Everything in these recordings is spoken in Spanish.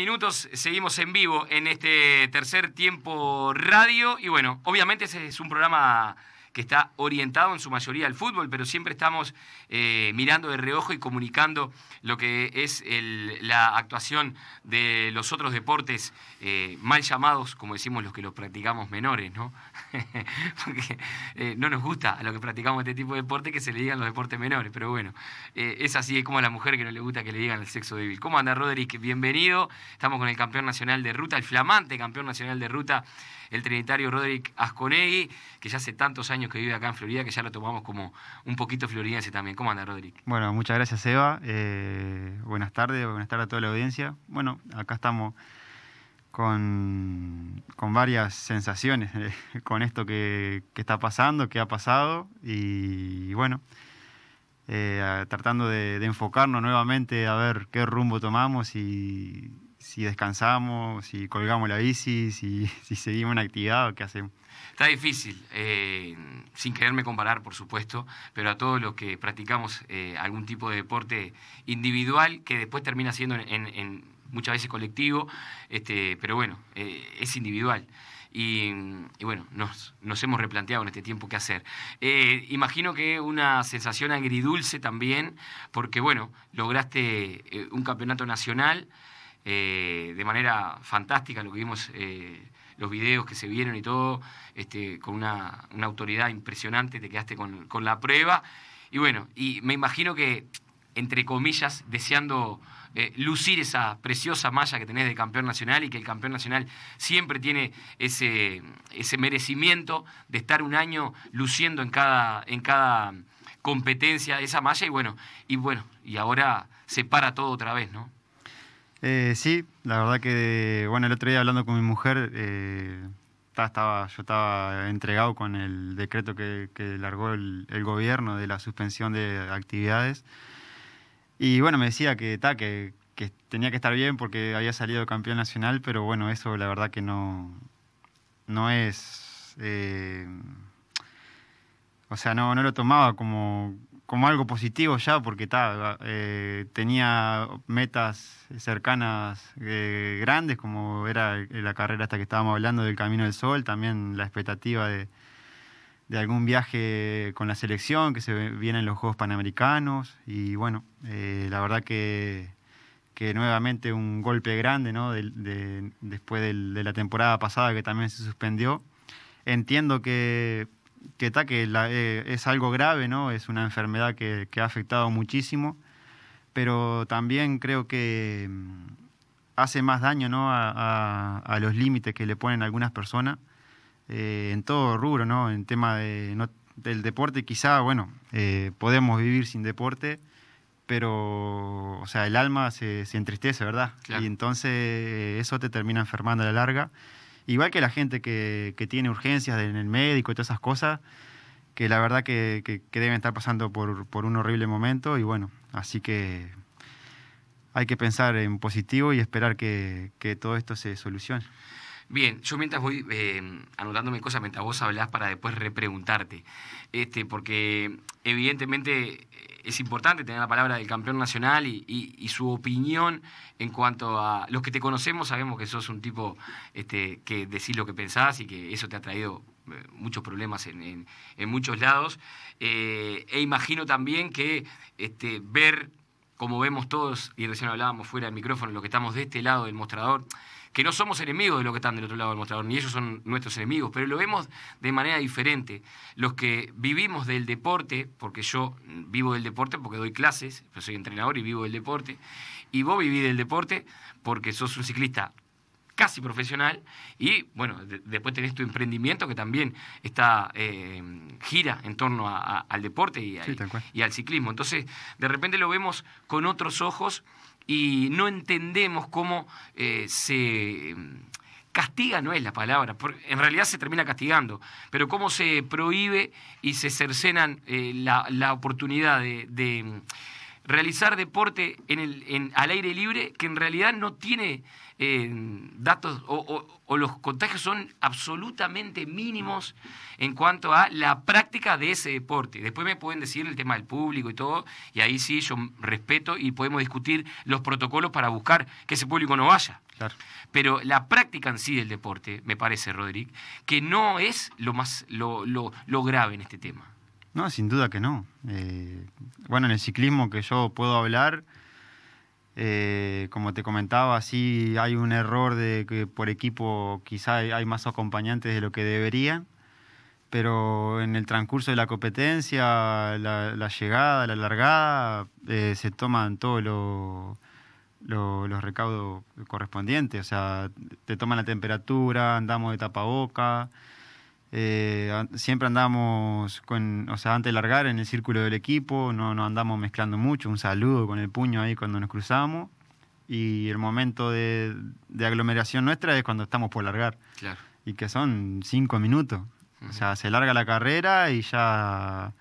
minutos seguimos en vivo en este tercer tiempo radio y bueno, obviamente ese es un programa que está orientado en su mayoría al fútbol, pero siempre estamos eh, mirando de reojo y comunicando lo que es la actuación de los otros deportes eh, mal llamados, como decimos los que los practicamos menores, ¿no? Porque eh, no nos gusta a los que practicamos este tipo de deporte que se le digan los deportes menores, pero bueno, es así como a la mujer que no le gusta que le digan el sexo débil. ¿Cómo anda, Roderick? Bienvenido. Estamos con el campeón nacional de ruta, el flamante campeón nacional de ruta, el trinitario Roderick Asconegui, que ya hace tantos años que vive acá en Florida, que ya lo tomamos como un poquito floridense también. ¿Cómo anda, Roderick? Bueno, muchas gracias, Eva. Eh, buenas tardes, buenas tardes a toda la audiencia. Bueno, acá estamos con, con varias sensaciones, eh, con esto que, que, está pasando, que ha pasado, y, bueno, eh, tratando de, enfocarnos nuevamente a ver qué rumbo tomamos y si descansamos, si colgamos la bici, si, si seguimos en actividad o qué hacemos. Está difícil, eh, sin quererme comparar, por supuesto, pero a todos los que practicamos eh, algún tipo de deporte individual que después termina siendo en, muchas veces colectivo, este, pero bueno, eh, es individual. Y, bueno, nos, hemos replanteado en este tiempo qué hacer. imagino que una sensación agridulce también, porque bueno, lograste un campeonato nacional de manera fantástica, lo que vimos los videos que se vieron y todo, este, con una, autoridad impresionante, te quedaste con, con, la prueba. Y bueno, y me imagino que, entre comillas, deseando eh, lucir esa preciosa malla que tenés de campeón nacional y que el campeón nacional siempre tiene ese, ese merecimiento de estar un año luciendo en cada, en cada competencia esa malla y bueno, y bueno, y ahora se para todo otra vez, ¿no? Eh, sí, la verdad que, bueno, el otro día hablando con mi mujer, eh, estaba, yo estaba entregado con el decreto que, largó el, gobierno de la suspensión de actividades. Y bueno, me decía que, ta, que, tenía que estar bien porque había salido campeón nacional, pero bueno, eso la verdad que no, no es... Eh, o sea, no, no lo tomaba como, como algo positivo ya, porque eh, tenía metas cercanas eh, grandes, como era la carrera hasta que estábamos hablando del Camino del Sol, también la expectativa de, de algún viaje con la selección, que se vienen los Juegos Panamericanos, y bueno, eh, la verdad que, que, nuevamente un golpe grande, ¿no? después de la temporada pasada que también se suspendió. Entiendo que que está, que eh, es algo grave, ¿no? Es una enfermedad que, que, ha afectado muchísimo, pero también creo que mm, hace más daño, ¿no? A, los límites que le ponen algunas personas eh, en todo rubro, ¿no? En tema de, del deporte, quizá, bueno, eh, podemos vivir sin deporte, pero, o sea, el alma se, se entristece, ¿verdad? Y entonces eso te termina enfermando a la larga. Igual que la gente que, tiene urgencias en el médico y todas esas cosas, que la verdad que, deben estar pasando por, un horrible momento y bueno, así que hay que pensar en positivo y esperar que, todo esto se solucione. Bien, yo mientras voy eh, anotándome cosas, mientras vos hablás para después repreguntarte, este, porque evidentemente es importante tener la palabra del campeón nacional y, su opinión en cuanto a los que te conocemos, sabemos que sos un tipo este, que decís lo que pensás y que eso te ha traído eh, muchos problemas en, muchos lados. Eh, e imagino también que este, ver, como vemos todos, y recién hablábamos fuera del micrófono, los que estamos de este lado del mostrador, que no somos enemigos de los que están del otro lado del mostrador, ni ellos son nuestros enemigos, pero lo vemos de manera diferente. Los que vivimos del deporte, porque yo vivo del deporte porque doy clases, soy entrenador y vivo del deporte, y vos vivís del deporte porque sos un ciclista casi profesional y bueno, después tenés tu emprendimiento que también está eh, gira en torno al deporte y al ciclismo. Entonces, de repente lo vemos con otros ojos y no entendemos cómo eh, se mm, castiga no es la palabra, en realidad se termina castigando, pero cómo se prohíbe y se cercenan eh, la, oportunidad de mm, realizar deporte en al aire libre que en realidad no tiene eh, datos o, los contagios son absolutamente mínimos en cuanto a la práctica de ese deporte. Después me pueden decir el tema del público y todo, y ahí sí yo respeto y podemos discutir los protocolos para buscar que ese público no vaya. Pero la práctica en sí del deporte, me parece, Roderick, que no es lo más lo grave en este tema. No, sin duda que no. Eh, bueno, en el ciclismo que yo puedo hablar, eh, como te comentaba, sí hay un error de que por equipo quizá hay más acompañantes de lo que deberían, pero en el transcurso de la competencia, la, llegada, la largada, eh, se toman todos los recaudos correspondientes, o sea, te toman la temperatura, andamos de tapaboca. Eh, siempre andamos, con, o sea, antes de largar en el círculo del equipo, no, no andamos mezclando mucho, un saludo con el puño ahí cuando nos cruzamos. Y el momento de, de aglomeración nuestra es cuando estamos por largar. Claro. Y que son cinco minutos. O sea, se larga la carrera y ya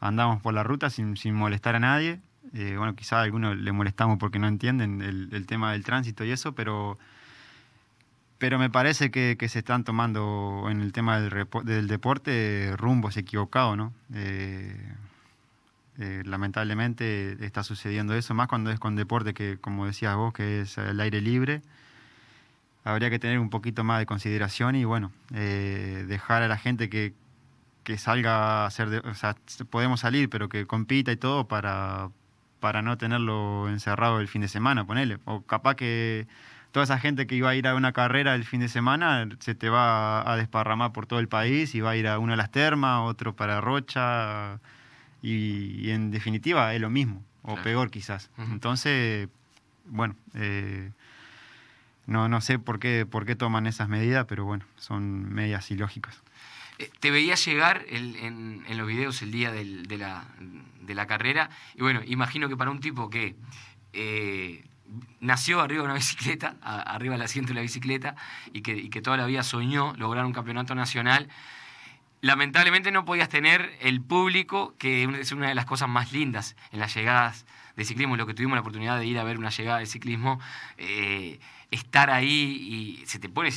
andamos por la ruta sin, sin molestar a nadie. Eh, bueno, quizás a algunos le molestamos porque no entienden el tema del tránsito y eso, pero pero me parece que, se están tomando en el tema del, deporte rumbos equivocados, ¿no? Eh, eh, lamentablemente está sucediendo eso, más cuando es con deporte que, como decías vos, que es el aire libre. Habría que tener un poquito más de consideración y, bueno, eh, dejar a la gente que, salga a hacer, o sea, podemos salir, pero que compita y todo para, para no tenerlo encerrado el fin de semana, ponele. O capaz que toda esa gente que iba a ir a una carrera el fin de semana se te va a desparramar por todo el país y va a ir a una a las termas, otro para Rocha y, en definitiva es lo mismo o peor quizás. Entonces, bueno, eh, no, no sé por qué, por qué toman esas medidas, pero bueno, son medidas ilógicas. Eh, te veía llegar en, los videos el día de, la, carrera y bueno, imagino que para un tipo que eh, nació arriba de una bicicleta, arriba del asiento de la bicicleta, y que, toda la vida soñó lograr un campeonato nacional. Lamentablemente no podías tener el público, que es una de las cosas más lindas en las llegadas de ciclismo, lo que tuvimos la oportunidad de ir a ver una llegada de ciclismo, eh, estar ahí y se te pone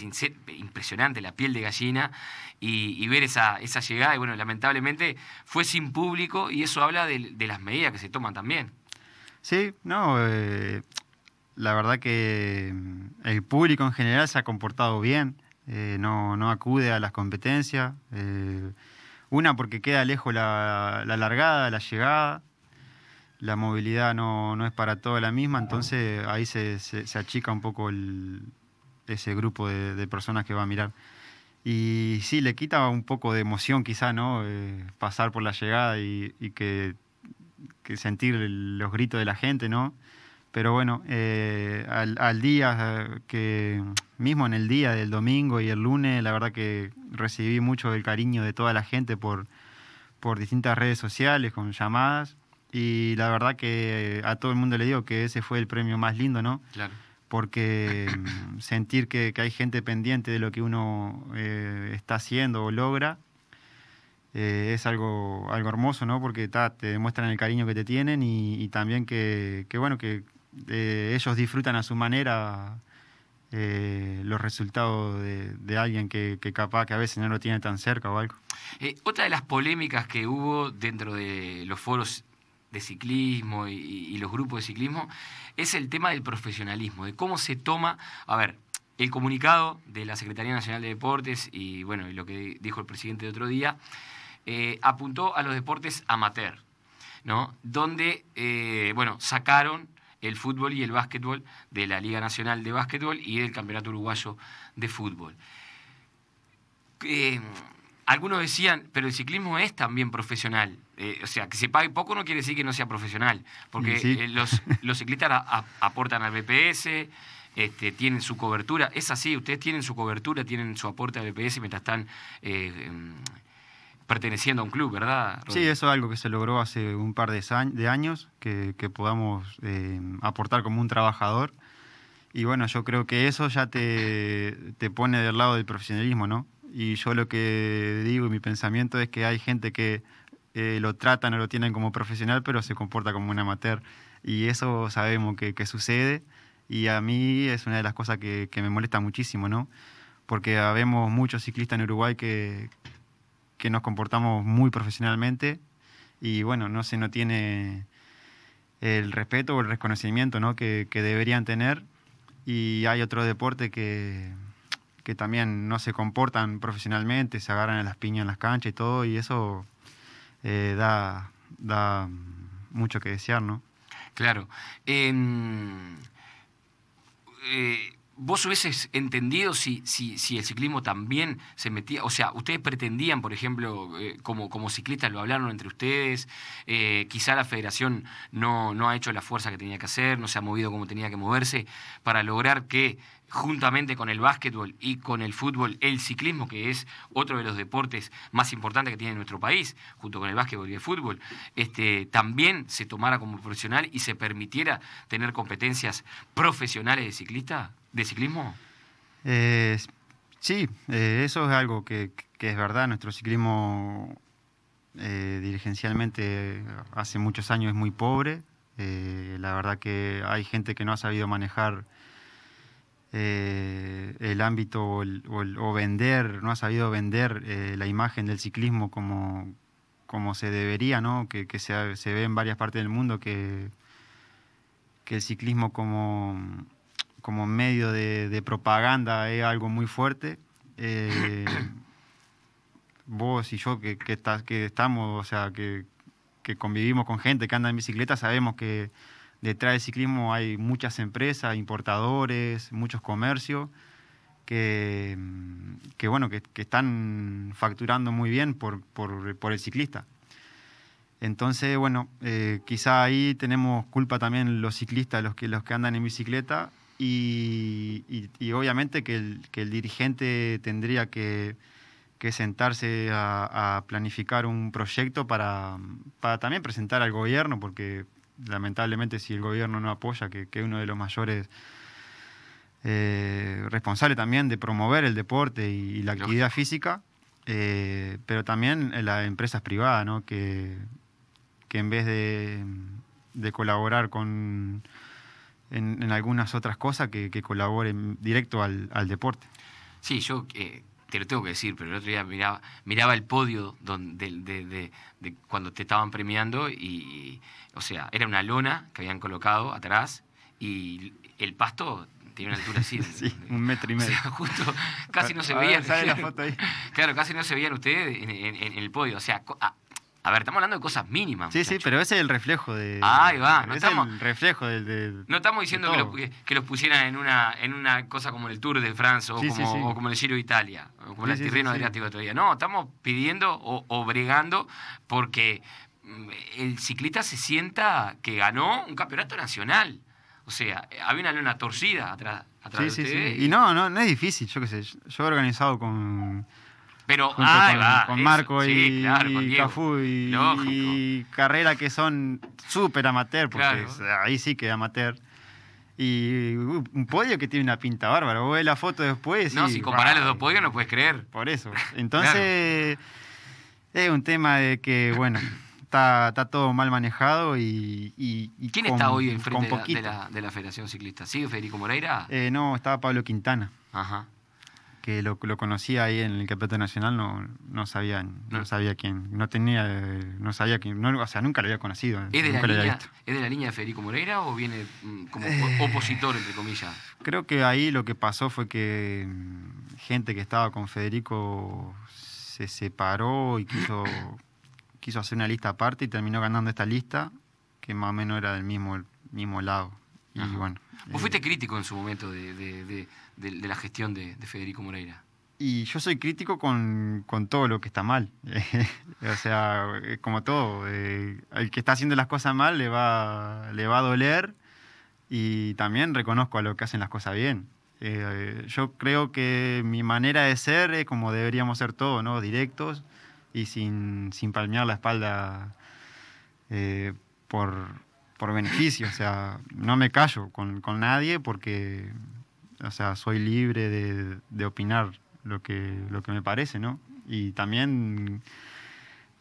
impresionante la piel de gallina y, ver esa, esa, llegada. Y bueno, lamentablemente fue sin público y eso habla de, las medidas que se toman también. Sí, no, eh, la verdad que mm, el público en general se ha comportado bien, eh, no, acude a las competencias. Eh, una porque queda lejos la, la, largada, la llegada, la movilidad no, es para toda la misma, entonces ahí se, achica un poco ese grupo de, personas que va a mirar. Y sí, le quita un poco de emoción quizá, ¿no? Eh, pasar por la llegada y, que, sentir los gritos de la gente, ¿no? Pero bueno, eh, al, día, eh, que mismo en el día del domingo y el lunes, la verdad que recibí mucho del cariño de toda la gente por, por distintas redes sociales, con llamadas. Y la verdad que eh, a todo el mundo le digo que ese fue el premio más lindo, ¿no? Claro. Porque mm, sentir que, hay gente pendiente de lo que uno está haciendo o logra es algo, algo hermoso, ¿no? Porque te demuestran el cariño que te tienen y, también que, bueno, que eh, ellos disfrutan a su manera eh, los resultados de, alguien que, capaz que a veces no lo tiene tan cerca o algo. Eh, otra de las polémicas que hubo dentro de los foros de ciclismo y, los grupos de ciclismo es el tema del profesionalismo, de cómo se toma, a ver, el comunicado de la Secretaría Nacional de Deportes y bueno, lo que dijo el presidente de otro día, apuntó a los deportes amateur, ¿no? Donde, bueno, sacaron el fútbol y el básquetbol de la Liga Nacional de Básquetbol y del Campeonato Uruguayo de Fútbol. Eh, algunos decían, pero el ciclismo es también profesional. Eh, o sea, que se pague poco no quiere decir que no sea profesional, porque eh, los, los, ciclistas aportan al BPS, este, tienen su cobertura. Es así, ustedes tienen su cobertura, tienen su aporte al BPS mientras están em, perteneciendo a un club, ¿verdad? Sí, eso es algo que se logró hace un par de, años, que, podamos eh, aportar como un trabajador. Y bueno, yo creo que eso ya te, te pone del lado del profesionalismo, ¿no? Y yo lo que digo y mi pensamiento es que hay gente que eh, lo tratan o lo tienen como profesional, pero se comporta como un amateur. Y eso sabemos que, sucede. Y a mí es una de las cosas que, que me molesta muchísimo, ¿no? Porque vemos muchos ciclistas en Uruguay que, que nos comportamos muy profesionalmente y bueno, no se no tiene el respeto o el reconocimiento ¿no? que, deberían tener. Y hay otro deporte que, que también no se comportan profesionalmente, se agarran a las piñas en las canchas y todo, y eso eh, da, da mucho que desear, ¿no? Claro. Em, eh, vos hubieses entendido si, si, si, el ciclismo también se metía, o sea, ustedes pretendían, por ejemplo, eh, como, como ciclistas lo hablaron entre ustedes, eh, quizá la federación no, no ha hecho la fuerza que tenía que hacer, no se ha movido como tenía que moverse, para lograr que juntamente con el básquetbol y con el fútbol, el ciclismo, que es otro de los deportes más importantes que tiene nuestro país, junto con el básquetbol y el fútbol, este, también se tomara como profesional y se permitiera tener competencias profesionales de ciclista? de ciclismo? Eh, sí, eh, eso es algo que, es verdad. Nuestro ciclismo eh, dirigencialmente hace muchos años es muy pobre. la verdad que hay gente que no ha sabido manejar el ámbito o, vender, no ha sabido vender la imagen del ciclismo como, como se debería, ¿no? que, se, se ve en varias partes del mundo que, que el ciclismo como como medio de, propaganda es algo muy fuerte. Eh, vos y yo que, que estamos, o sea, que, convivimos con gente que anda en bicicleta, sabemos que detrás del ciclismo hay muchas empresas, importadores, muchos comercios, que, que bueno, que, están facturando muy bien por, el ciclista. Entonces, bueno, eh, quizá ahí tenemos culpa también los ciclistas, los que, los que andan en bicicleta, y, obviamente que el, dirigente tendría que, sentarse a, planificar un proyecto para, también presentar al gobierno, porque lamentablemente si el gobierno no apoya, que es uno de los mayores eh, responsables también de promover el deporte y, la actividad física, eh, pero también las empresas privadas, que, en vez de colaborar con en, algunas otras cosas que, colaboren directo al, deporte. Sí, yo eh, te lo tengo que decir, pero el otro día miraba, miraba el podio donde, de, cuando te estaban premiando y, o sea, era una lona que habían colocado atrás y el pasto tiene una altura así. sí, un metro y medio. justo, casi no se veían. Claro, casi no se veían ustedes en, el podio. O sea, a, a ver, estamos hablando de cosas mínimas. Sí, sí, pero ese es el reflejo de. Ah, ahí va. No estamos, es el reflejo del... No estamos diciendo que, los pusieran en una, en una cosa como el Tour de Francia o, como, el Giro de Italia o como el Tirreno Adriático todavía. No, estamos pidiendo o, bregando porque mm, el ciclista se sienta que ganó un campeonato nacional. O sea, había una luna torcida atrás, sí, sí, sí. Y... no, no, no es difícil, yo qué sé. Yo he organizado con pero ah, con, Marco y, y, Carrera, que son súper amateur, porque ahí sí que amateur. Y uh, un podio que tiene una pinta bárbara. Vos ves la foto después. No, si comparás los dos podios no puedes creer. Por eso. Entonces, es un tema de que, bueno, está, todo mal manejado y. ¿Quién está hoy enfrente de la, de, la, Federación Ciclista? ¿Sigue Federico Moreira? Eh, no, estaba Pablo Quintana. Ajá que lo, conocía ahí en el campeonato nacional, no, no sabía, no, mm. sabía quién, no tenía, no sabía quién, no, o sea, nunca lo había conocido. ¿Es de, la línea, de Federico Moreira o viene mm, como eh. opositor, entre comillas? Creo que ahí lo que pasó fue que mm, gente que estaba con Federico se separó y quiso, quiso hacer una lista aparte y terminó ganando esta lista, que más o menos era del mismo, mismo lado. Y bueno. Vos eh, fuiste crítico en su momento de, la gestión de, Federico Moreira. Y yo soy crítico con, todo lo que está mal. o sea, como todo. Eh, el que está haciendo las cosas mal le va, le va a doler. Y también reconozco a los que hacen las cosas bien. Eh, yo creo que mi manera de ser es como deberíamos ser todos, ¿no? Directos y sin, palmear la espalda por, por beneficio, o sea, no me callo con, nadie porque, o sea, soy libre de, opinar lo que, lo que me parece, ¿no? Y también,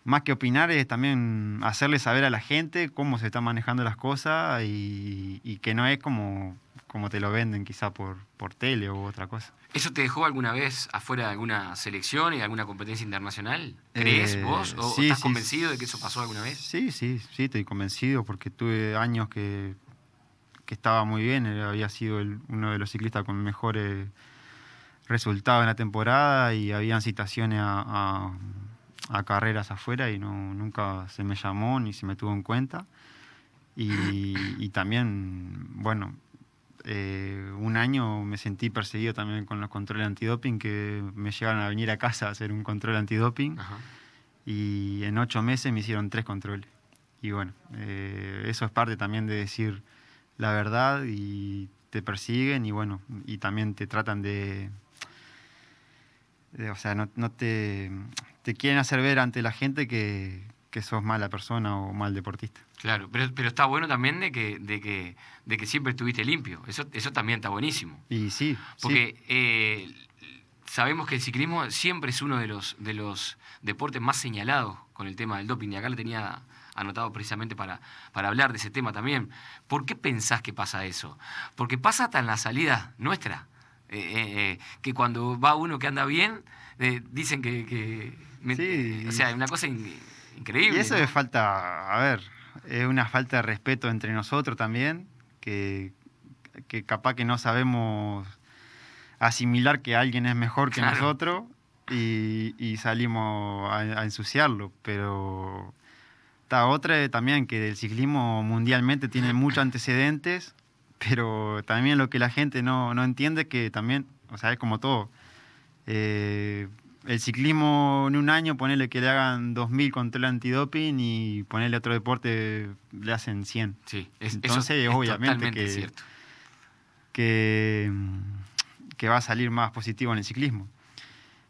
más que opinar, es también hacerle saber a la gente cómo se están manejando las cosas y, y que no es como, como te lo venden quizá por, por tele o otra cosa. ¿Eso te dejó alguna vez afuera de alguna selección y de alguna competencia internacional? ¿Crees eh, vos? ¿O estás convencido de que eso pasó alguna vez? Sí, sí, sí, estoy convencido porque tuve años que, estaba muy bien. Había sido uno de los ciclistas con mejores resultados en la temporada y habían citaciones a, a, carreras afuera y no, nunca se me llamó ni se me tuvo en cuenta. y también, bueno, eh, un año me sentí perseguido también con los controles antidoping, que me llegaron a venir a casa a hacer un control antidoping. Y en ocho meses me hicieron tres controles. Y bueno, eh, eso es parte también de decir la verdad y te persiguen y bueno, y también te tratan de... o sea, no, te, te quieren hacer ver ante la gente que, que sos mala persona o mal deportista. Claro, pero, pero está bueno también de que, de que, de que siempre estuviste limpio. Eso, eso también está buenísimo. Y sí. Porque eh, sabemos que el ciclismo siempre es uno de los, de los deportes más señalados con el tema del doping. Y acá lo tenía anotado precisamente para, para hablar de ese tema también. ¿Por qué pensás que pasa eso? Porque pasa hasta en la salida nuestra. Eh, eh, que cuando va uno que anda bien, dicen que... sí. o sea, es una cosa increíble. Y eso ¿no? falta, a ver, es una falta de respeto entre nosotros también, que, que capaz que no sabemos asimilar que alguien es mejor que nosotros y, y salimos a, ensuciarlo. Pero está otra también que el ciclismo mundialmente tiene muchos antecedentes, pero también lo que la gente no, no entiende es que también, o sea, es como todo. Eh, el ciclismo en un año, ponerle que le hagan 2.000 controles antidoping y ponerle otro deporte le hacen 100. Sí, Entonces, eso obviamente que, Que, va a salir más positivo en el ciclismo.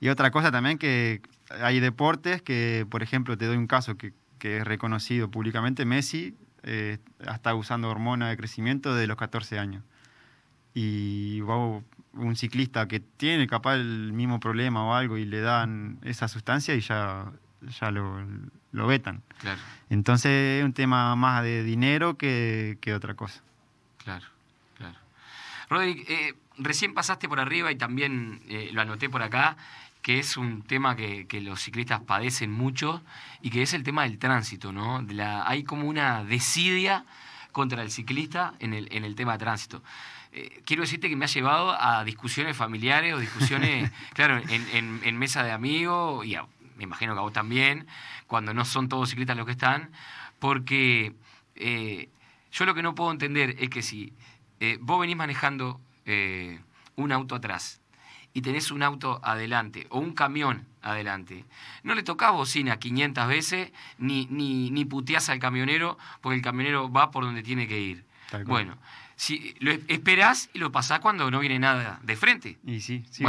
Y otra cosa también que hay deportes que, por ejemplo, te doy un caso que, es reconocido públicamente, Messi eh, está usando hormona de crecimiento de los 14 años. Y wow, un ciclista que tiene capaz el mismo problema o algo y le dan esa sustancia y ya, ya lo, vetan. Entonces es un tema más de dinero que, otra cosa. Claro, claro. Rodri, eh, recién pasaste por arriba y también eh, lo anoté por acá, que es un tema que, los ciclistas padecen mucho y que es el tema del tránsito, ¿no? hay como una desidia contra el ciclista en el, en el tema de tránsito. Eh, quiero decirte que me ha llevado a discusiones familiares o discusiones, claro, en, mesa de amigos, y me imagino que a vos también, cuando no son todos ciclistas los que están, porque eh, yo lo que no puedo entender es que si eh, vos venís manejando un auto atrás y tenés un auto adelante o un camión adelante. No le tocás bocina 500 veces ni, ni, ni puteás al camionero porque el camionero va por donde tiene que ir. Bueno, si, lo esperás y lo pasás cuando no viene nada de frente. Y sí, sí,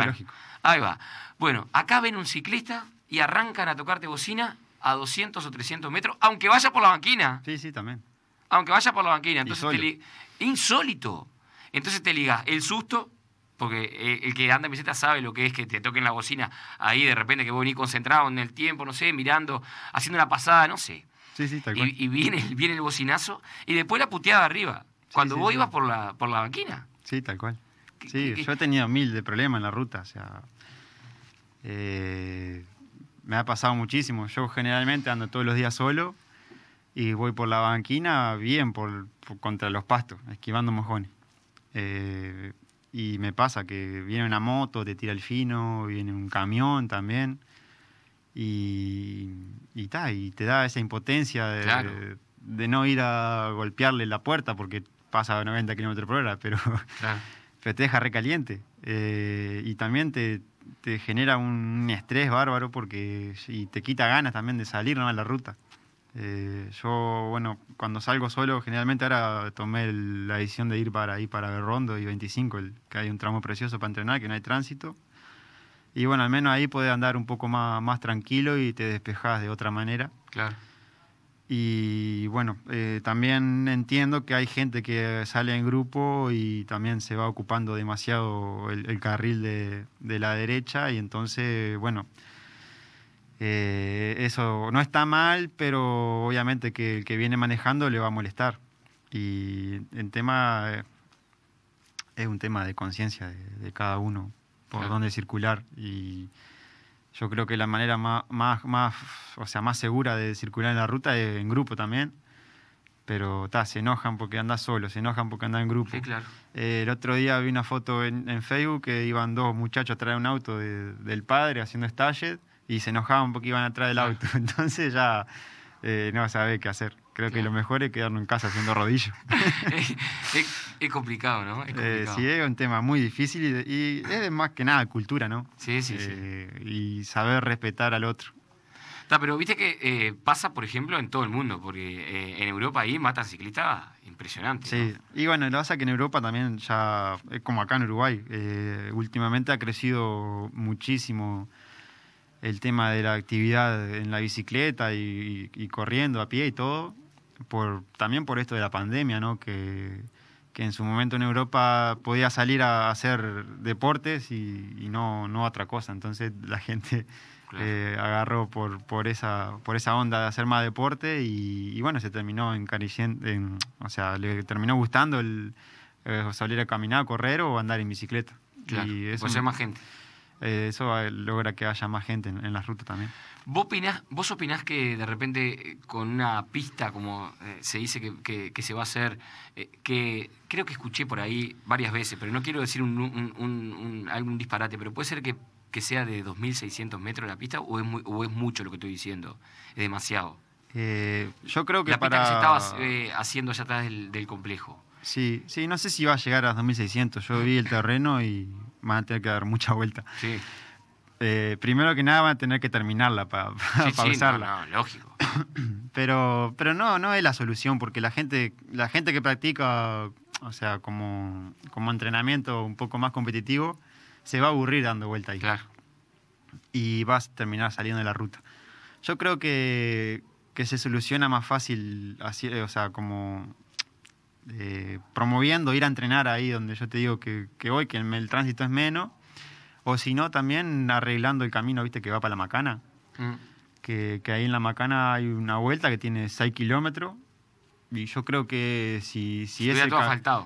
Ahí va. Bueno, acá ven un ciclista y arrancan a tocarte bocina a 200 o 300 metros, aunque vaya por la banquina. Sí, sí, también. Aunque vaya por la banquina. Entonces Insólito. Insólito. Entonces te ligas el susto, porque eh, el que anda en bicicleta sabe lo que es que te toquen la bocina ahí de repente que vos venís concentrado en el tiempo, no sé, mirando, haciendo una pasada, no sé. Sí, sí, está bien. Y, y viene, viene el bocinazo y después la puteada arriba cuando vos ibas por la, por la banquina. Sí, tal cual. sí, yo he tenido mil de problemas en la ruta, o sea. Eh, me ha pasado muchísimo. Yo generalmente ando todos los días solo y voy por la banquina bien por, contra los pastos, esquivando mojones. Eh, y me pasa que viene una moto, te tira el fino, viene un camión también. Y, y, y te da esa impotencia de, no ir a golpearle la puerta porque pasa a 90 km por hora, pero, te deja recaliente. Eh, y también te, te, genera un estrés bárbaro porque y te quita ganas también de salir ¿no? a la ruta. Eh, yo, bueno, cuando salgo solo, generalmente ahora tomé la decisión de ir para ahí para Berrondo y 25, el, que hay un tramo precioso para entrenar, que no hay tránsito. Y bueno, al menos ahí podés andar un poco más, más tranquilo y te despejás de otra manera. Claro. Y bueno, eh, también entiendo que hay gente que sale en grupo y también se va ocupando demasiado el, carril de, la derecha y entonces, bueno, eh, eso no está mal, pero obviamente que el que viene manejando le va a molestar. Y el tema eh, es un tema de conciencia de, cada uno, por dónde circular y... Yo creo que la manera más, más, o sea, más segura de circular en la ruta es en grupo también. Pero ta, se enojan porque andas solo, se enojan porque andan en grupo. Sí, claro. Eh, el otro día vi una foto en, Facebook que iban dos muchachos atrás de un auto del padre haciendo estalles y se enojaban porque iban atrás del auto. Entonces ya eh, no sabe qué hacer. Creo que lo mejor es quedarnos en casa haciendo rodillo. es, complicado, ¿no? Es eh, sí, es un tema muy difícil y, es más que nada cultura, ¿no? Sí, sí, sí. Eh, y saber respetar al otro. Está, pero viste que eh, pasa, por ejemplo, en todo el mundo, porque en Europa ahí matan ciclistas impresionante. Sí, y bueno, lo pasa que en Europa también ya, Es como acá en Uruguay, últimamente ha crecido muchísimo el tema de la actividad en la bicicleta y, corriendo a pie y todo, por, también por esto de la pandemia, ¿no? Que, que en su momento en Europa podía salir a hacer deportes y, no, no otra cosa. Entonces la gente eh, agarró por, por, esa, por esa onda de hacer más deporte y, bueno, se terminó encareciendo, o sea, le terminó gustando el eh, salir a caminar, correr o andar en bicicleta. o y eso, pues más gente. Eh, eso logra que haya más gente en, las la ruta también. ¿Vos opinás, ¿Vos opinás que de repente eh, con una pista, como eh, se dice que, se va a hacer, que creo que escuché por ahí varias veces, pero no quiero decir algún disparate, pero puede ser que, sea de 2.600 metros la pista o es, mucho lo que estoy diciendo? Es demasiado. yo creo que la pista que se estaba haciendo allá atrás del, complejo. Sí, sí, no sé si va a llegar a 2.600. Yo vi el terreno y van a tener que dar mucha vuelta. Sí. Eh, primero que nada van a tener que terminarla para pa, sí, lógico. Pero, pero no, no es la solución, porque la gente, la gente que practica, o sea, como, como entrenamiento un poco más competitivo, se va a aburrir dando vuelta ahí. Claro. Y vas a terminar saliendo de la ruta. Yo creo que, que se soluciona más fácil, así, o sea, como eh, promoviendo ir a entrenar ahí donde yo te digo que, que voy, que el, tránsito es menos, o si no, también arreglando el camino, viste, que va para la Macana, mm. que, que, ahí en la Macana hay una vuelta que tiene 6 kilómetros, y yo creo que si, si, ese,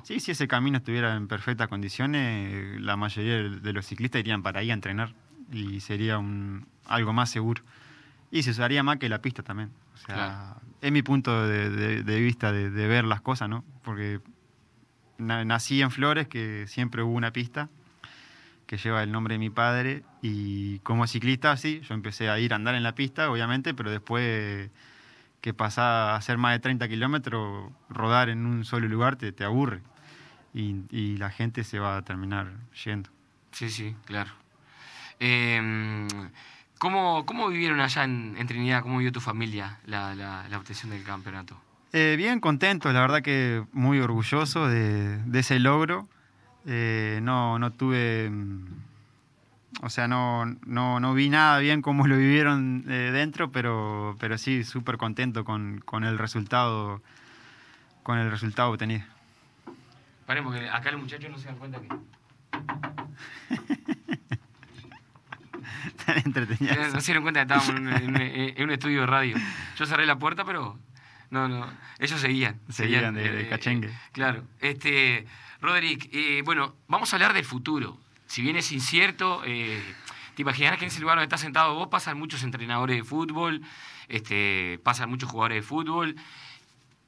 sí, si ese camino estuviera en perfectas condiciones, la mayoría de los ciclistas irían para ahí a entrenar, y sería un, algo más seguro. Y se usaría más que la pista también. O sea, es mi punto de, vista de, ver las cosas, ¿no? Porque nací en Flores, que siempre hubo una pista que lleva el nombre de mi padre, y como ciclista, sí, yo empecé a ir a andar en la pista, obviamente, pero después que pasaba a hacer más de 30 kilómetros, rodar en un solo lugar te, te aburre y, y, la gente se va a terminar yendo. Sí, sí, claro. Eh, ¿Cómo, vivieron allá en, Trinidad? ¿Cómo vivió tu familia la, obtención del campeonato? Eh, bien contento, la verdad que muy orgulloso de, ese logro. Eh, no, tuve, mm, o sea, no, no, vi nada bien cómo lo vivieron eh, dentro, pero, pero sí, súper contento con, el resultado, con el resultado obtenido. Paremos, acá los muchachos no se dan cuenta que... entretenía. No se dieron cuenta que estábamos en, un estudio de radio. Yo cerré la puerta, pero no, no, ellos seguían. Seguían, de, eh, cachengue. claro. Este, Roderick, eh, bueno, vamos a hablar del futuro. Si bien es incierto, eh, te imaginas que en ese lugar donde estás sentado vos pasan muchos entrenadores de fútbol, este, pasan muchos jugadores de fútbol.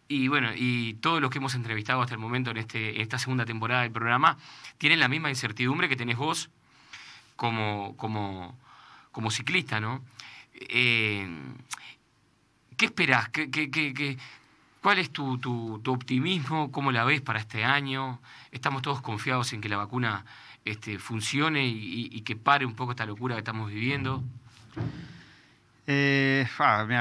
Y bueno, y todos los que hemos entrevistado hasta el momento en, este, esta segunda temporada del programa tienen la misma incertidumbre que tenés vos como, como, como ciclista, ¿no? Eh, ¿Qué esperás? cuál es tu, optimismo? ¿Cómo la ves para este año? ¿Estamos todos confiados en que la vacuna este, funcione y, que pare un poco esta locura que estamos viviendo? Eh,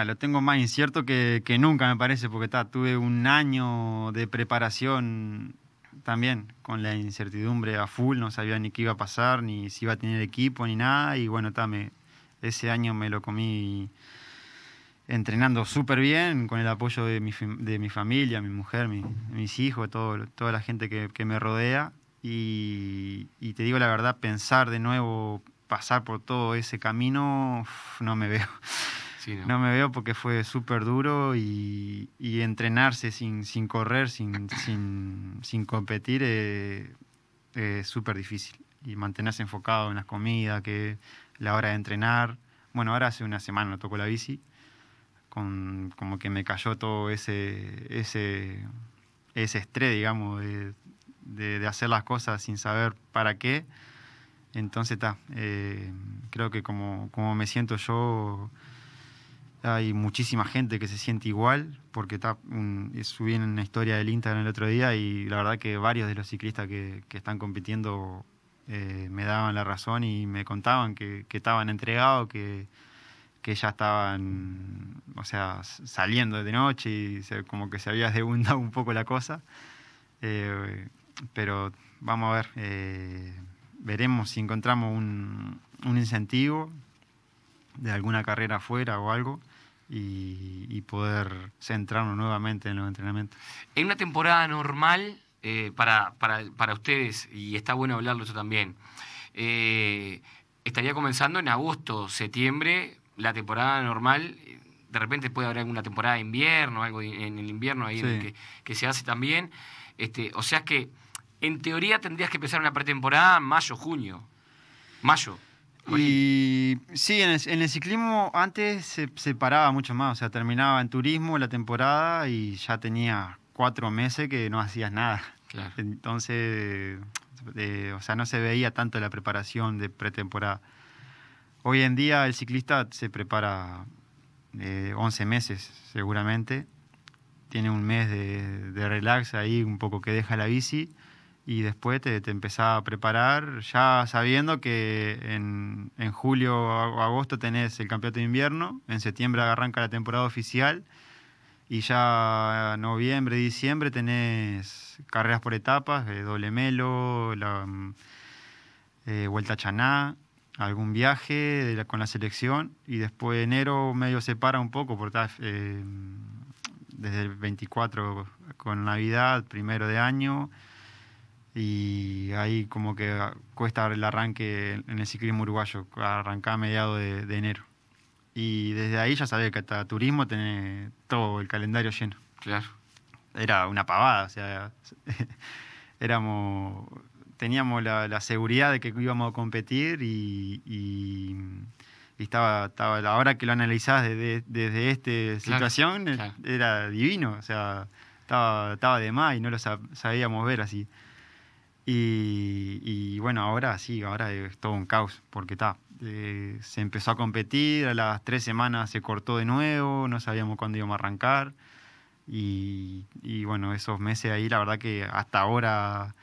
lo tengo más incierto que, nunca, me parece, porque está, tuve un año de preparación también con la incertidumbre a full, no sabía ni qué iba a pasar, ni si iba a tener equipo, ni nada, y bueno, está, me, ese año me lo comí entrenando súper bien, con el apoyo de mi, familia, mi mujer, mis hijos, toda la gente que, me rodea. Y, te digo la verdad, pensar de nuevo, pasar por todo ese camino, no me veo. no. me veo porque fue súper duro y, entrenarse sin, correr, sin, competir, eh, es súper difícil. Y mantenerse enfocado en las comidas, que la hora de entrenar. Bueno, ahora hace una semana no tocó la bici, con, como que me cayó todo ese, ese, ese estrés, digamos, de, hacer las cosas sin saber para qué. Entonces, está, eh, creo que como, me siento yo, hay muchísima gente que se siente igual, porque está un, subí una historia del Instagram el otro día y la verdad que varios de los ciclistas que, que están compitiendo eh, me daban la razón y me contaban que, estaban entregados, que, que, ya estaban, o sea, saliendo de noche y como que se había desbundado un poco la cosa. Eh, pero vamos a ver, eh, veremos si encontramos un, un, incentivo de alguna carrera afuera o algo. Y, y poder centrarnos nuevamente en los entrenamientos. En una temporada normal, eh, para, para, para, ustedes, y está bueno hablarlo eso también, eh, estaría comenzando en agosto, septiembre, la temporada normal. De repente puede haber alguna temporada de invierno, algo en el invierno ahí que, se hace también. Este, o sea que, en teoría, tendrías que empezar una pretemporada mayo, junio. Mayo. Y sí, en el, ciclismo antes se paraba mucho más, o sea, terminaba en turismo la temporada y ya tenía cuatro meses que no hacías nada. Entonces, eh, o sea, no se veía tanto la preparación de pretemporada. Hoy en día el ciclista se prepara 11 eh, meses seguramente, tiene un mes de, de, relax ahí, un poco que deja la bici y después te, te a preparar ya sabiendo que en, en julio o agosto tenés el campeonato de invierno, en septiembre arranca la temporada oficial y ya noviembre, diciembre tenés carreras por etapas, doble melo, mm, eh, vuelta a Chaná, algún viaje con la selección y después enero medio se para un poco, porque eh, desde el 24 con Navidad, primero de año, y ahí como que cuesta el arranque en el ciclismo uruguayo, arrancar a mediados de, enero. Y desde ahí ya sabes que hasta turismo tiene todo el calendario lleno. Claro era una pavada, o sea, éramos, teníamos la, seguridad de que íbamos a competir y, y, estaba, estaba, la que lo analizás desde, desde esta situación eh, era divino, o sea, estaba, estaba de más y no lo sabíamos ver así. Y, bueno, ahora sí, ahora es todo un caos, porque está, eh, se empezó a competir, a las tres semanas se cortó de nuevo, no sabíamos cuándo íbamos a arrancar. Y, bueno, esos meses ahí, la verdad que hasta ahora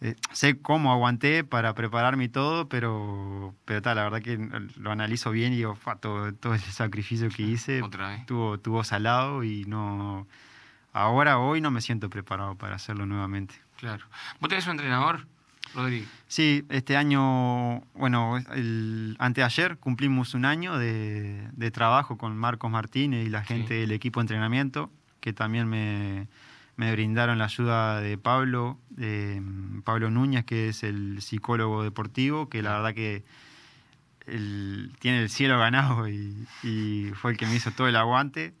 eh, sé cómo aguanté para prepararme y todo, pero, pero tal, la verdad que lo analizo bien y todo, todo el sacrificio que hice tuvo, tuvo salado y no. Ahora, hoy, no me siento preparado para hacerlo nuevamente. Claro. ¿Vos tenés un entrenador? Rodrigo. Sí, este año, bueno, el, anteayer cumplimos un año de, trabajo con Marcos Martínez y la gente del equipo de entrenamiento que también me, brindaron la ayuda de Pablo, mm, Pablo Núñez, que es el psicólogo deportivo, que la verdad que él tiene el cielo ganado y, fue el que me hizo todo el aguante.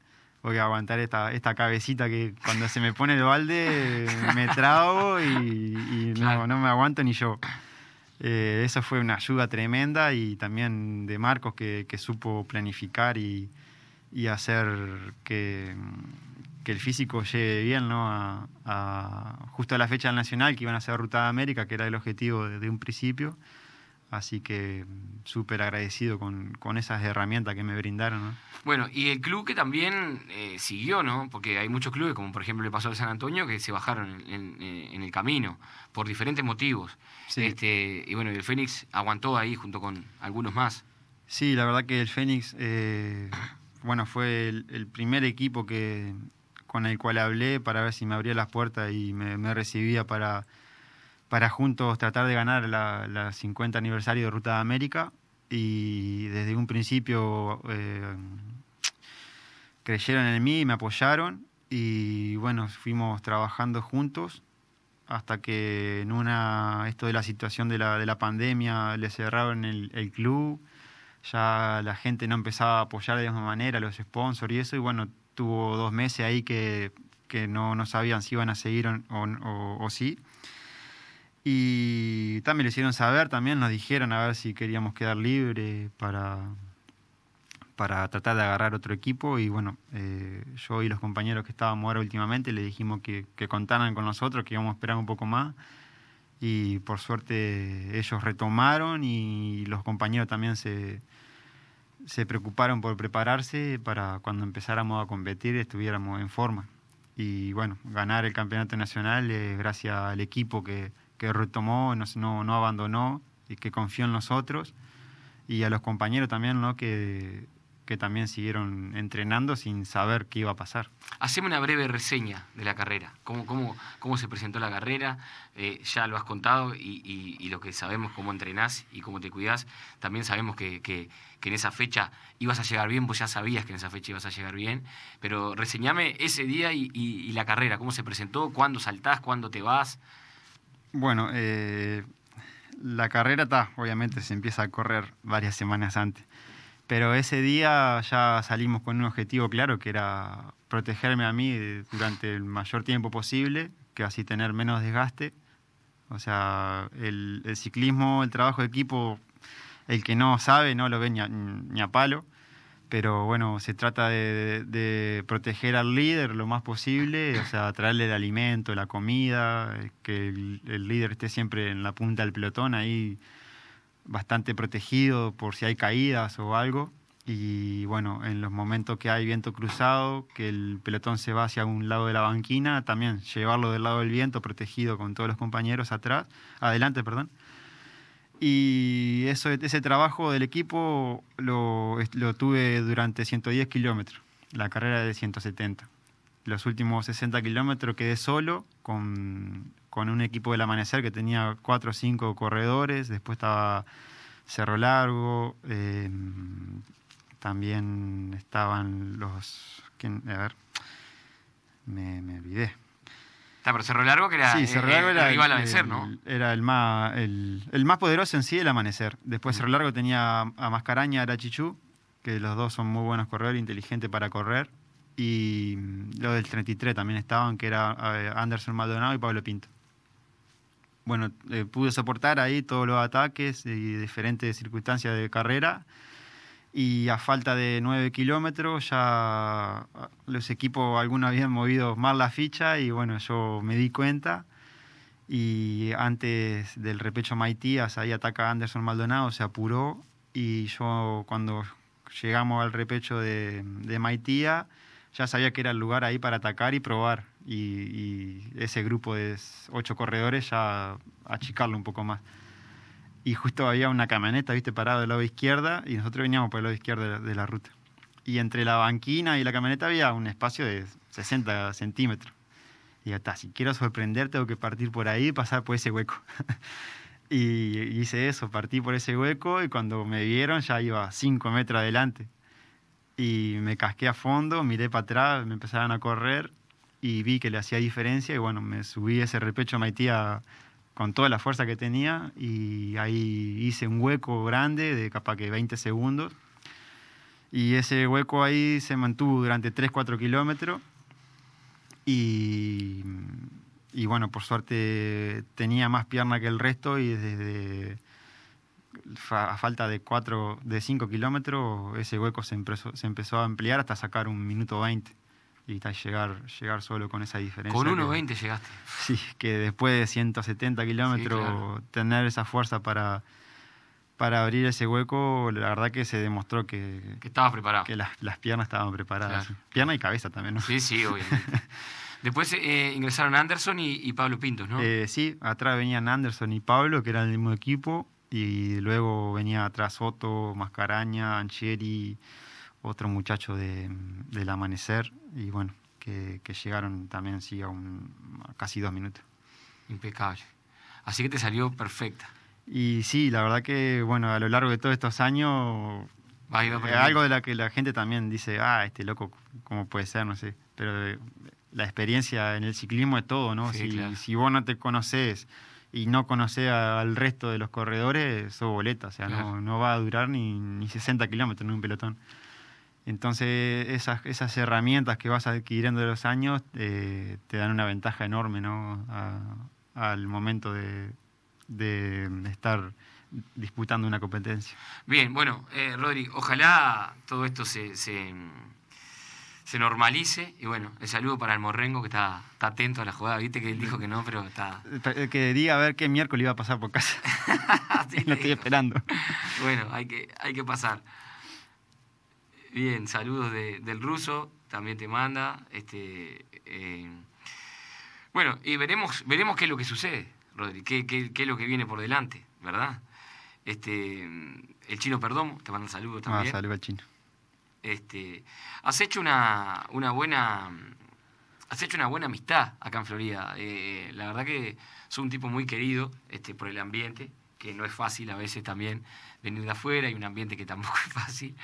Voy a aguantar esta, esta cabecita que cuando se me pone el balde me trago y, no, me aguanto ni yo. Eh, eso fue una ayuda tremenda y también de Marcos que, supo planificar y, y hacer que, mm, que el físico llegue bien ¿no? a, justo a la fecha del Nacional, que iban a ser Ruta de América, que era el objetivo desde un principio. Así que mm, súper agradecido con, esas herramientas que me brindaron. Bueno, y el club que también eh, siguió, ¿no? Porque hay muchos clubes, como por ejemplo le pasó al San Antonio, que se bajaron en, eh, el camino por diferentes motivos. Este, y bueno, el Fénix aguantó ahí junto con algunos más. Sí, la verdad que el Fénix, eh, bueno, fue el, primer equipo que con el cual hablé para ver si me abría las puertas y me, recibía para, para juntos tratar de ganar la, 50 aniversario de Ruta de América. Y desde un principio eh, creyeron en mí y me apoyaron. Y bueno, fuimos trabajando juntos hasta que en una, esto de la situación de la, pandemia, le cerraron el, club, ya la gente no empezaba a apoyar de la misma manera, los sponsors y eso, y bueno, estuvo dos meses ahí que, no, sabían si iban a seguir o, sí. Y también lo hicieron saber, también nos dijeron a ver si queríamos quedar libre para, para tratar de agarrar otro equipo. Y bueno, eh, yo y los compañeros que estábamos ahora últimamente le dijimos que, que, contaran con nosotros, que íbamos a esperar un poco más. Y por suerte ellos retomaron y los compañeros también se, se preocuparon por prepararse para cuando empezáramos a competir estuviéramos en forma. Y bueno, ganar el campeonato nacional es gracias al equipo que, que retomó, no, no abandonó y que confió en nosotros. Y a los compañeros también, ¿no? que que también siguieron entrenando sin saber qué iba a pasar. Haceme una breve reseña de la carrera. ¿Cómo, cómo, se presentó la carrera? Eh, ya lo has contado y, lo que sabemos cómo entrenás y cómo te cuidás. También sabemos que, en esa fecha ibas a llegar bien, vos ya sabías que en esa fecha ibas a llegar bien. Pero reseñame ese día y, la carrera. ¿Cómo se presentó? ¿Cuándo saltás? ¿Cuándo te vas? Bueno, eh, la carrera está, obviamente se empieza a correr varias semanas antes. Pero ese día ya salimos con un objetivo claro, que era protegerme a mí durante el mayor tiempo posible, que así tener menos desgaste. O sea, el, ciclismo, el trabajo de equipo, el que no sabe no lo ve ni a, palo. Pero bueno, se trata de, proteger al líder lo más posible, o sea, traerle el alimento, la comida, que el, el líder esté siempre en la punta del pelotón ahí bastante protegido por si hay caídas o algo. Y bueno, en los momentos que hay viento cruzado, que el pelotón se va hacia un lado de la banquina, también llevarlo del lado del viento protegido con todos los compañeros atrás, adelante, perdón. Y eso, ese trabajo del equipo lo, lo tuve durante 110 kilómetros, la carrera de 170. Los últimos 60 kilómetros quedé solo con con un equipo del amanecer que tenía cuatro o cinco corredores, después estaba Cerro Largo, em, también estaban los... A ver, me, olvidé. Está, ah, pero Cerro Largo que era, sí, eh, eh, el, era el a ¿no? Era el más, el, más poderoso en sí el amanecer. Después mm. Cerro Largo tenía a Mascaraña, a Chichú, que los dos son muy buenos corredores, inteligentes para correr. Y mm, lo del 33 también estaban, que era eh, Anderson Maldonado y Pablo Pinto bueno, eh, pude soportar ahí todos los ataques y diferentes circunstancias de carrera. Y a falta de nueve kilómetros ya ah, los equipos, algunos habían movido mal la ficha y bueno, yo me di cuenta. Y antes del repecho Maitías, ahí ataca Anderson Maldonado, se apuró y yo cuando llegamos al repecho de, de Maitía ya sabía que era el lugar ahí para atacar y probar y, ese grupo de ocho corredores ya achicarlo un poco más. Y justo había una camioneta, viste, parada del lado izquierda y nosotros veníamos por el lado izquierdo de la, ruta. Y entre la banquina y la camioneta había un espacio de 60 centímetros. Y hasta si quiero sorprender, tengo que partir por ahí y pasar por ese hueco. y, y hice eso, partí por ese hueco y cuando me vieron ya iba 5 metros adelante. Y me casqué a fondo, miré para atrás, me empezaron a correr y vi que le hacía diferencia y bueno, me subí ese repecho a Maitía con toda la fuerza que tenía y ahí hice un hueco grande de capaz que 20 segundos y ese hueco ahí se mantuvo durante 3-4 kilómetros y, bueno, por suerte tenía más pierna que el resto y desde a falta de 4, de 5 kilómetros ese hueco se se empezó a ampliar hasta sacar un minuto 20 y llegar, solo con esa diferencia. Con 1.20 llegaste. Sí, que después de 170 kilómetros, tener esa fuerza para, para abrir ese hueco, la verdad que se demostró que... Que estabas preparado. Que las, piernas estaban preparadas. Pierna y cabeza también, ¿no? Sí, sí, obviamente. Después eh, ingresaron Anderson y, Pablo Pintos, ¿no? Eh, sí, atrás venían Anderson y Pablo, que eran del mismo equipo, y luego venía atrás Otto, Mascaraña, Ancheri otro muchacho del amanecer y bueno, que, llegaron también sí a, un, casi dos minutos. Impecable. Así que te salió perfecta. Y sí, la verdad que, bueno, a lo largo de todos estos años, eh, algo de la que la gente también dice, ah, este loco, ¿cómo puede ser? No sé. Pero eh, la experiencia en el ciclismo es todo, ¿no? si, si, vos no te conoces y no conocés al resto de los corredores, sos boleta, o sea, no, no, va a durar ni, ni 60 kilómetros en un pelotón. Entonces, esas, herramientas que vas adquiriendo de los años eh, te dan una ventaja enorme al momento de, estar disputando una competencia. Bien, bueno, eh, Rodri, ojalá todo esto se, normalice. Y bueno, el saludo para el Morrengo que está, atento a la jugada. Viste que él dijo que no, pero está. Eh, que diga a ver qué miércoles iba a pasar por casa. Lo estoy esperando. Bueno, hay que, hay que pasar. Bien, saludos del ruso, también te manda. Este, eh, bueno, y veremos, veremos qué es lo que sucede, Rodri, qué, es lo que viene por delante, ¿verdad? Este, el chino perdón, te manda saludo ah, también. Ah, al chino. Este, has hecho una, buena has hecho una buena amistad acá en Florida. Eh, la verdad que soy un tipo muy querido este, por el ambiente que no es fácil a veces también venir de afuera, y un ambiente que tampoco es fácil.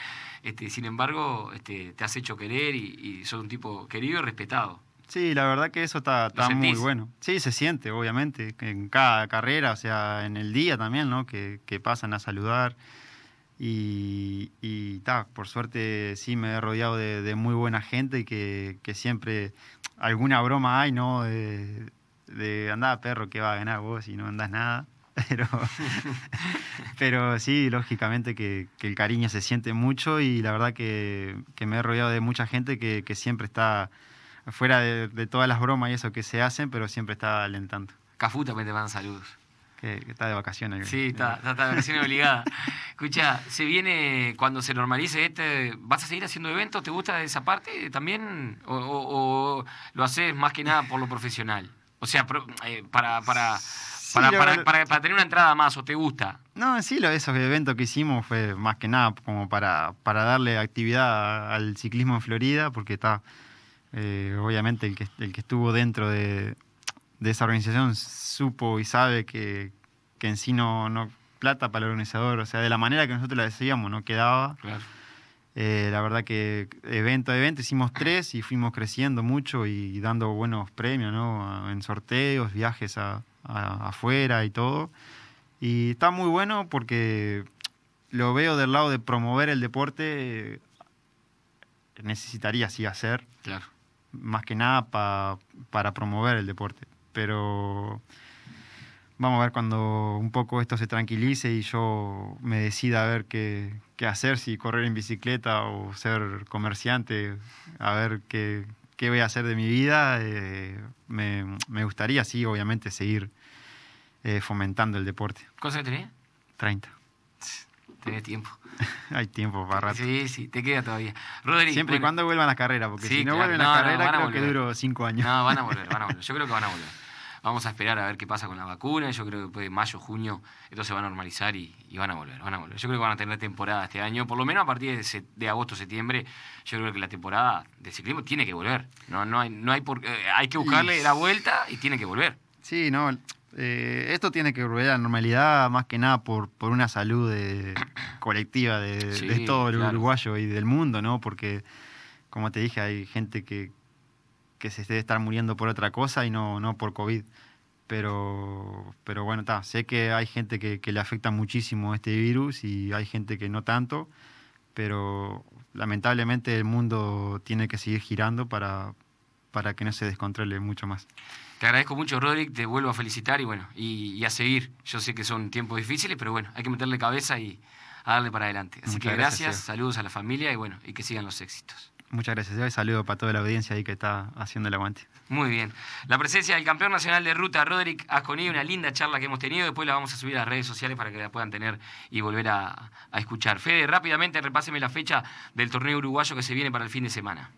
Este, sin embargo, este, te has hecho querer y, y sos un tipo querido y respetado. Sí, la verdad que eso está, muy bueno. Sí, se siente, obviamente, en cada carrera, o sea, en el día también, ¿no? Que, pasan a saludar. Y, ta, por suerte sí me he rodeado de, muy buena gente y que, siempre alguna broma hay, ¿no? De, de andá, perro, que va a ganar vos y no andás nada. Pero, pero sí, lógicamente que, el cariño se siente mucho y la verdad que, me he rodeado de mucha gente que, siempre está fuera de, todas las bromas y eso que se hacen, pero siempre está alentando. Cafú también te manda saludos. Que, está de vacaciones. Sí, está, eh. de vacaciones obligada. Escucha, se viene, cuando se normalice este, ¿vas a seguir haciendo eventos? ¿Te gusta esa parte también? ¿O, lo haces más que nada por lo profesional? O sea, eh, para, para, para, tener una entrada más, ¿o te gusta? No, sí, esos eventos que hicimos fue más que nada como para, para darle actividad al ciclismo en Florida, porque está, eh, obviamente, el que, el que estuvo dentro de, esa organización supo y sabe que, en sí no, no, plata para el organizador, o sea, de la manera que nosotros la deseábamos, no quedaba. Eh, la verdad que evento a evento hicimos tres y fuimos creciendo mucho y dando buenos premios, ¿no? En sorteos, viajes a, afuera y todo. Y está muy bueno porque lo veo del lado de promover el deporte, necesitaría sí hacer. Más que nada para promover el deporte. Pero vamos a ver cuando un poco esto se tranquilice y yo me decida a ver qué, qué hacer, si correr en bicicleta o ser comerciante, a ver qué, qué voy a hacer de mi vida, eh, me, me, gustaría, sí, obviamente, seguir eh, fomentando el deporte. ¿Cuántos años tenés? 30. Tenés tiempo. Hay tiempo para rato. Sí, sí, te queda todavía. Rodri, Siempre y cuando vuelvan las carreras, porque si no vuelven las carreras, creo que duro 5 años. No, van a volver, van a volver. Yo creo que van a volver. Vamos a esperar a ver qué pasa con la vacuna. Yo creo que después de mayo, junio, esto se va a normalizar y, van a volver, van a volver. Yo creo que van a tener temporada este año, por lo menos a partir de, agosto, septiembre. Yo creo que la temporada de ciclismo tiene que volver. No, no hay, no hay eh, hay que buscarle la vuelta y tiene que volver. Sí, no. Eh, esto tiene que volver a la normalidad más que nada por, por una salud colectiva de, todo el uruguayo y del mundo, ¿no? Porque, como te dije, hay gente que, que se debe estar muriendo por otra cosa y no, no por COVID. Pero, pero bueno, está sé que hay gente que, le afecta muchísimo este virus y hay gente que no tanto, pero lamentablemente el mundo tiene que seguir girando para, para que no se descontrole mucho más. Te agradezco mucho, Roderick, te vuelvo a felicitar y bueno, y, a seguir. Yo sé que son tiempos difíciles, pero bueno, hay que meterle cabeza y darle para adelante. Así que gracias, gracias saludos a la familia y bueno, y que sigan los éxitos. Muchas gracias, saludo para toda la audiencia ahí que está haciendo el aguante. Muy bien. La presencia del campeón nacional de ruta, Roderick Asconi, una linda charla que hemos tenido. Después la vamos a subir a las redes sociales para que la puedan tener y volver a, escuchar. Fede, rápidamente repáseme la fecha del torneo uruguayo que se viene para el fin de semana.